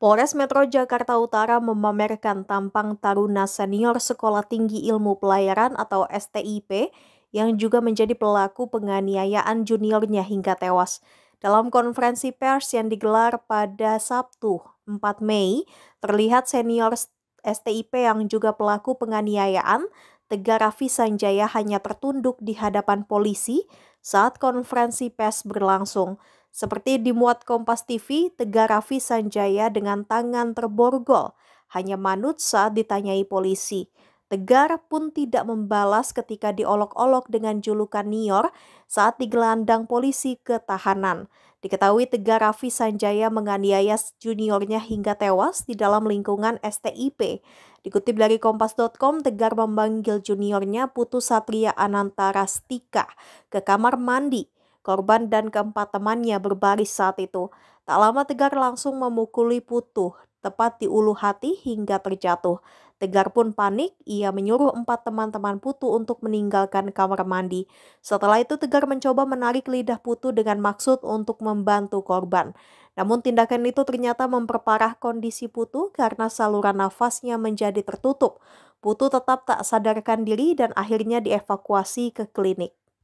Polres Metro Jakarta Utara memamerkan tampang taruna senior Sekolah Tinggi Ilmu Pelayaran atau STIP yang juga menjadi pelaku penganiayaan juniornya hingga tewas. Dalam konferensi pers yang digelar pada Sabtu 4 Mei, terlihat senior STIP yang juga pelaku penganiayaan, Tegar Raffi Sanjaya hanya tertunduk di hadapan polisi saat konferensi pers berlangsung. Seperti dimuat Kompas TV, Tegar Raffi Sanjaya dengan tangan terborgol hanya manut saat ditanyai polisi. Tegar pun tidak membalas ketika diolok-olok dengan julukan Nior saat digelandang polisi ke tahanan. Diketahui Tegar Raffi Sanjaya menganiaya juniornya hingga tewas di dalam lingkungan STIP. Dikutip dari Kompas.com, Tegar memanggil juniornya Putu Satria Anantara Stika ke kamar mandi. Korban dan keempat temannya berbaris saat itu. Tak lama Tegar langsung memukuli Putu tepat di ulu hati hingga terjatuh. Tegar pun panik, ia menyuruh empat teman-teman Putu untuk meninggalkan kamar mandi. Setelah itu Tegar mencoba menarik lidah Putu dengan maksud untuk membantu korban. Namun tindakan itu ternyata memperparah kondisi Putu karena saluran nafasnya menjadi tertutup. Putu tetap tak sadarkan diri dan akhirnya dievakuasi ke klinik.